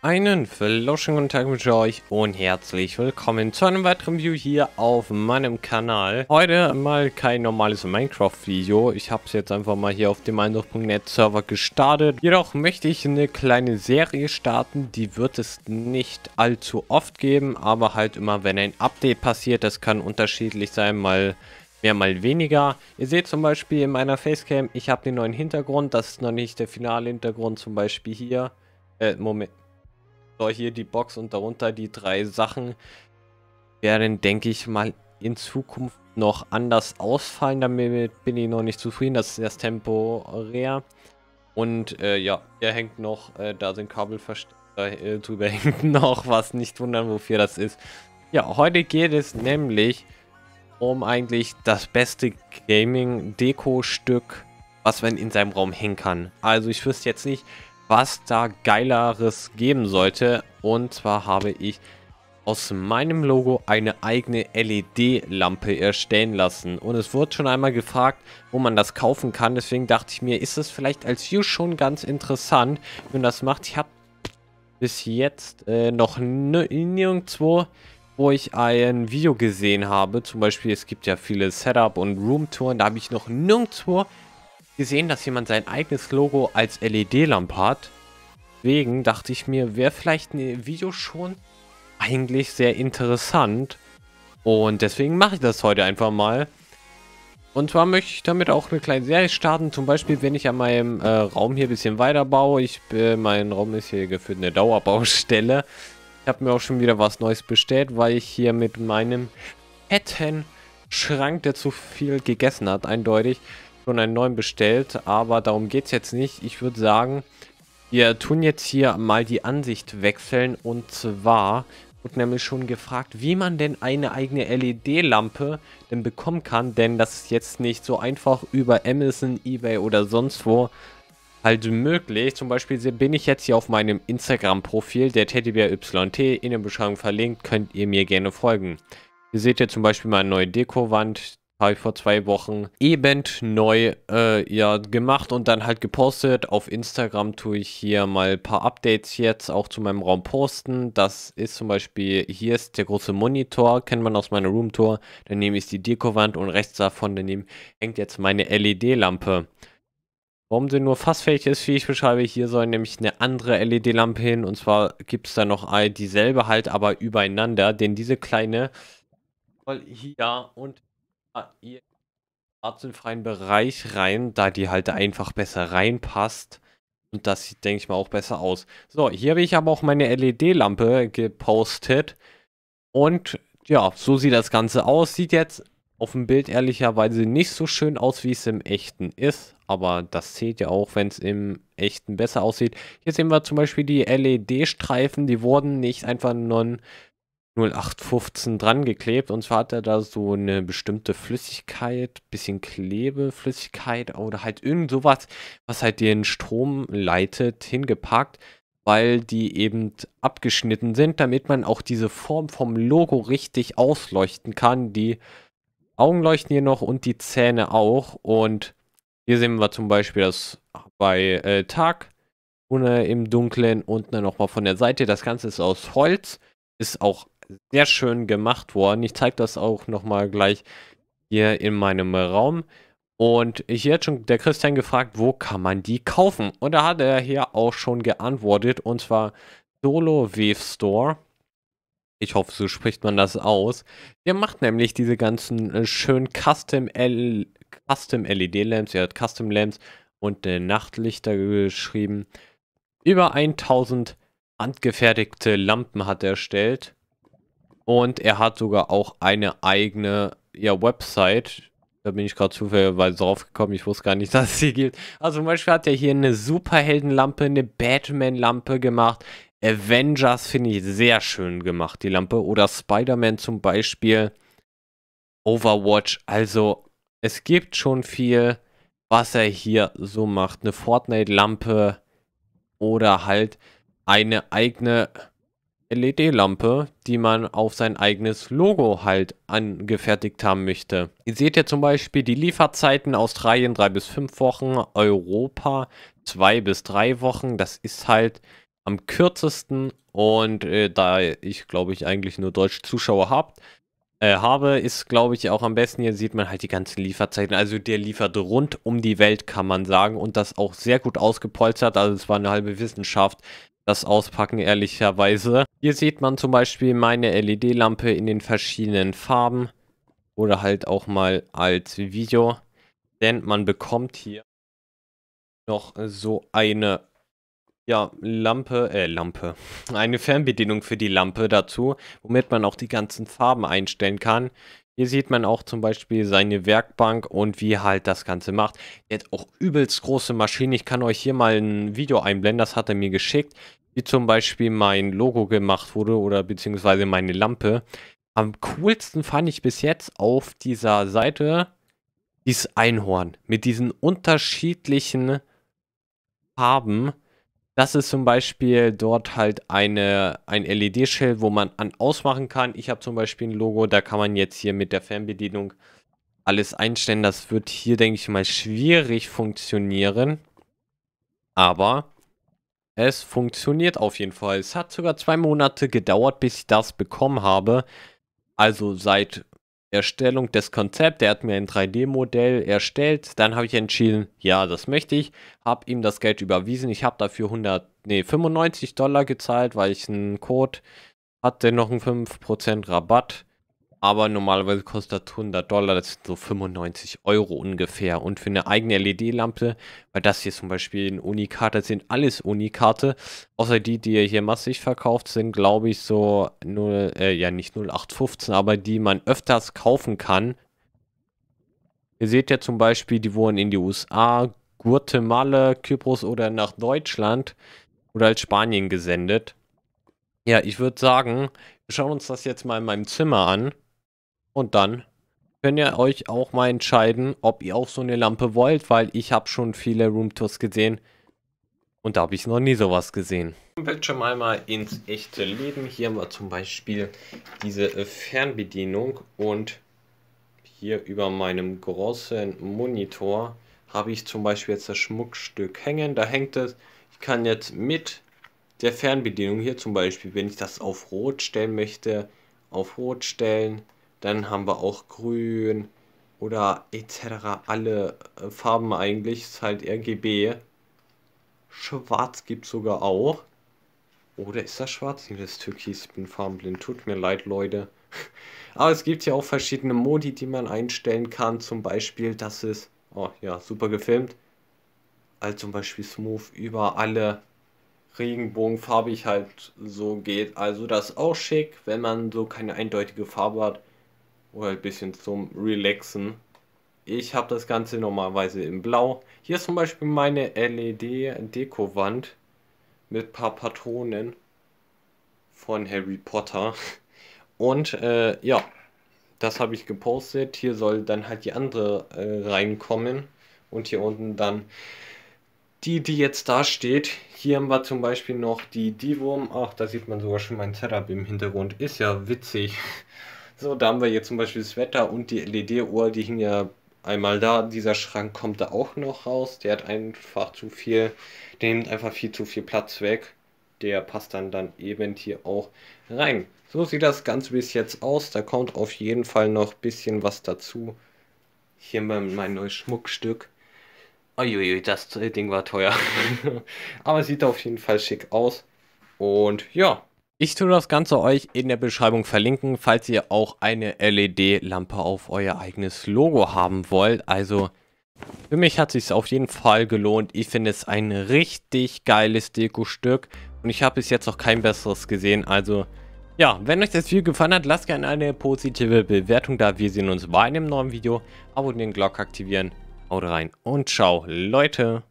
Einen floschen guten Tag mit euch und herzlich willkommen zu einem weiteren View hier auf meinem Kanal. Heute mal kein normales Minecraft-Video. Ich habe es jetzt einfach mal hier auf dem Eindruck.net Server gestartet. Jedoch möchte ich eine kleine Serie starten. Die wird es nicht allzu oft geben, aber halt immer, wenn ein Update passiert. Das kann unterschiedlich sein, mal mehr mal weniger. Ihr seht zum Beispiel in meiner Facecam, ich habe den neuen Hintergrund. Das ist noch nicht der finale Hintergrund, zum Beispiel hier. Äh, Moment. So, hier die Box und darunter die drei Sachen werden, denke ich mal, in Zukunft noch anders ausfallen. Damit bin ich noch nicht zufrieden. Das ist erst temporär. Und äh, ja, hier hängt noch, äh, da sind Kabel versteckt, äh, drüber hängt noch was. Nicht wundern, wofür das ist. Ja, heute geht es nämlich um eigentlich das beste Gaming-Deko-Stück, was man in seinem Raum hängen kann. Also ich wüsste jetzt nicht, was da geileres geben sollte. Und zwar habe ich aus meinem Logo eine eigene LED-Lampe erstellen lassen. Und es wurde schon einmal gefragt, wo man das kaufen kann. Deswegen dachte ich mir, ist das vielleicht als View schon ganz interessant, wenn man das macht. Ich habe bis jetzt äh, noch nirgendwo wo ich ein Video gesehen habe, zum Beispiel es gibt ja viele Setup und Roomtouren, da habe ich noch nirgendwo gesehen, dass jemand sein eigenes Logo als LED-Lampe hat. Deswegen dachte ich mir, wäre vielleicht ein ne Video schon eigentlich sehr interessant. Und deswegen mache ich das heute einfach mal. Und zwar möchte ich damit auch eine kleine Serie starten. Zum Beispiel, wenn ich an meinem äh, Raum hier ein bisschen weiter baue. Ich, äh, mein Raum ist hier geführt eine Dauerbaustelle. Ich habe mir auch schon wieder was Neues bestellt, weil ich hier mit meinem fetten Schrank, der zu viel gegessen hat, eindeutig, schon einen neuen bestellt, aber darum geht es jetzt nicht. Ich würde sagen, wir tun jetzt hier mal die Ansicht wechseln und zwar wird nämlich schon gefragt, wie man denn eine eigene LED-Lampe denn bekommen kann, denn das ist jetzt nicht so einfach über Amazon, Ebay oder sonst wo halt möglich. Zum Beispiel bin ich jetzt hier auf meinem Instagram-Profil, der TeddybearYT, in der Beschreibung verlinkt, könnt ihr mir gerne folgen. Ihr seht ihr zum Beispiel meine neue Dekowand, habe ich vor zwei Wochen eben neu äh, ja, gemacht und dann halt gepostet. Auf Instagram tue ich hier mal ein paar Updates jetzt auch zu meinem Raum posten. Das ist zum Beispiel, hier ist der große Monitor, kennt man aus meiner Roomtour. Daneben ist die Dekowand und rechts davon daneben hängt jetzt meine LED-Lampe. Warum sie nur fast fertig ist, wie ich beschreibe, hier soll nämlich eine andere LED-Lampe hin und zwar gibt es da noch dieselbe halt, aber übereinander, denn diese kleine soll hier und ihr artenfreien Bereich rein, da die halt einfach besser reinpasst. Und das sieht, denke ich mal, auch besser aus. So, hier habe ich aber auch meine LED-Lampe gepostet. Und ja, so sieht das Ganze aus. Sieht jetzt auf dem Bild ehrlicherweise nicht so schön aus, wie es im echten ist. Aber das seht ihr auch, wenn es im echten besser aussieht. Hier sehen wir zum Beispiel die LED-Streifen. Die wurden nicht einfach nur Ein 0815 dran geklebt. Und zwar hat er da so eine bestimmte Flüssigkeit, bisschen Klebeflüssigkeit oder halt irgend sowas, was halt den Strom leitet, hingepackt, weil die eben abgeschnitten sind, damit man auch diese Form vom Logo richtig ausleuchten kann. Die Augen leuchten hier noch und die Zähne auch. Und hier sehen wir zum Beispiel das bei äh, Tag. Ohne im Dunklen und dann nochmal von der Seite. Das Ganze ist aus Holz ist auch sehr schön gemacht worden. Ich zeige das auch nochmal gleich hier in meinem Raum. Und hier hat schon der Christian gefragt, wo kann man die kaufen? Und da hat er hier auch schon geantwortet, und zwar Solo Wave Store. Ich hoffe, so spricht man das aus. Der macht nämlich diese ganzen äh, schönen Custom, Custom LED Lamps. Er hat Custom Lamps und äh, Nachtlichter geschrieben. Über 1000 handgefertigte Lampen hat er erstellt. Und er hat sogar auch eine eigene ja, Website. Da bin ich gerade zufälligerweise drauf gekommen. Ich wusste gar nicht, dass es sie gibt. Also zum Beispiel hat er hier eine Superheldenlampe, eine Batman-Lampe gemacht. Avengers finde ich sehr schön gemacht, die Lampe. Oder Spider-Man zum Beispiel. Overwatch. Also es gibt schon viel, was er hier so macht. Eine Fortnite-Lampe oder halt eine eigene LED-Lampe, die man auf sein eigenes Logo halt angefertigt haben möchte. Ihr seht ja zum Beispiel die Lieferzeiten Australien 3 bis 5 Wochen, Europa 2 bis 3 Wochen. Das ist halt am kürzesten und äh, da ich glaube ich eigentlich nur deutsche Zuschauer habt, äh, habe, ist glaube ich auch am besten. Hier sieht man halt die ganzen Lieferzeiten. Also der liefert rund um die Welt, kann man sagen. Und das auch sehr gut ausgepolstert. Also es war eine halbe Wissenschaft, das Auspacken ehrlicherweise. Hier sieht man zum Beispiel meine LED-Lampe in den verschiedenen Farben oder halt auch mal als Video. Denn man bekommt hier noch so eine ja, Lampe, äh, Lampe. Eine Fernbedienung für die Lampe dazu, womit man auch die ganzen Farben einstellen kann. Hier sieht man auch zum Beispiel seine Werkbank und wie halt das Ganze macht. Er hat auch übelst große Maschinen. Ich kann euch hier mal ein Video einblenden, das hat er mir geschickt wie zum Beispiel mein Logo gemacht wurde oder beziehungsweise meine Lampe. Am coolsten fand ich bis jetzt auf dieser Seite dieses Einhorn mit diesen unterschiedlichen Farben. Das ist zum Beispiel dort halt eine, ein led shell wo man an ausmachen kann. Ich habe zum Beispiel ein Logo, da kann man jetzt hier mit der Fernbedienung alles einstellen. Das wird hier, denke ich mal, schwierig funktionieren. Aber es funktioniert auf jeden Fall. Es hat sogar zwei Monate gedauert, bis ich das bekommen habe. Also seit Erstellung des Konzepts. Er hat mir ein 3D-Modell erstellt. Dann habe ich entschieden, ja, das möchte ich. Habe ihm das Geld überwiesen. Ich habe dafür 100, nee, 95 Dollar gezahlt, weil ich einen Code hatte, noch einen 5% Rabatt aber normalerweise kostet das 100 Dollar, das sind so 95 Euro ungefähr. Und für eine eigene LED-Lampe, weil das hier zum Beispiel eine Unikarte, das sind alles Unikarte, außer die, die ihr hier massig verkauft, sind glaube ich so 0, äh, ja nicht 0815, aber die man öfters kaufen kann. Ihr seht ja zum Beispiel, die wurden in die USA, Guatemala, Kypros oder nach Deutschland oder als halt Spanien gesendet. Ja, ich würde sagen, wir schauen uns das jetzt mal in meinem Zimmer an. Und dann könnt ihr euch auch mal entscheiden, ob ihr auch so eine Lampe wollt, weil ich habe schon viele Roomtours gesehen und da habe ich noch nie sowas gesehen. Kommen schon einmal ins echte Leben. Hier haben wir zum Beispiel diese äh, Fernbedienung und hier über meinem großen Monitor habe ich zum Beispiel jetzt das Schmuckstück hängen. Da hängt es. Ich kann jetzt mit der Fernbedienung hier zum Beispiel, wenn ich das auf Rot stellen möchte, auf Rot stellen dann haben wir auch grün oder etc. Alle äh, Farben eigentlich. Ist halt RGB. Schwarz gibt es sogar auch. Oder ist das schwarz? Nee, das ist türkis. Ich bin farbenblind. Tut mir leid, Leute. Aber es gibt ja auch verschiedene Modi, die man einstellen kann. Zum Beispiel, dass es... Oh ja, super gefilmt. Also zum Beispiel Smooth über alle Regenbogenfarbig halt so geht. Also das ist auch schick, wenn man so keine eindeutige Farbe hat oder ein bisschen zum Relaxen. Ich habe das Ganze normalerweise in Blau. Hier ist zum Beispiel meine LED-Dekowand mit paar Patronen von Harry Potter. Und äh, ja, das habe ich gepostet. Hier soll dann halt die andere äh, reinkommen. Und hier unten dann die, die jetzt da steht. Hier haben wir zum Beispiel noch die Divum. Ach, da sieht man sogar schon mein Setup im Hintergrund. Ist ja witzig. So, da haben wir hier zum Beispiel das Wetter und die LED-Uhr, die hing ja einmal da. Dieser Schrank kommt da auch noch raus. Der hat einfach zu viel, der nimmt einfach viel zu viel Platz weg. Der passt dann dann eben hier auch rein. So sieht das Ganze bis jetzt aus. Da kommt auf jeden Fall noch ein bisschen was dazu. Hier mein, mein neues Schmuckstück. Uiuiui, das äh, Ding war teuer. Aber sieht auf jeden Fall schick aus. Und ja, ich tue das Ganze euch in der Beschreibung verlinken, falls ihr auch eine LED-Lampe auf euer eigenes Logo haben wollt. Also für mich hat es sich auf jeden Fall gelohnt. Ich finde es ein richtig geiles Dekostück und ich habe bis jetzt noch kein besseres gesehen. Also ja, wenn euch das Video gefallen hat, lasst gerne eine positive Bewertung da. Wir sehen uns bei einem neuen Video. Abonnieren, Glocke aktivieren. Haut rein und ciao, Leute.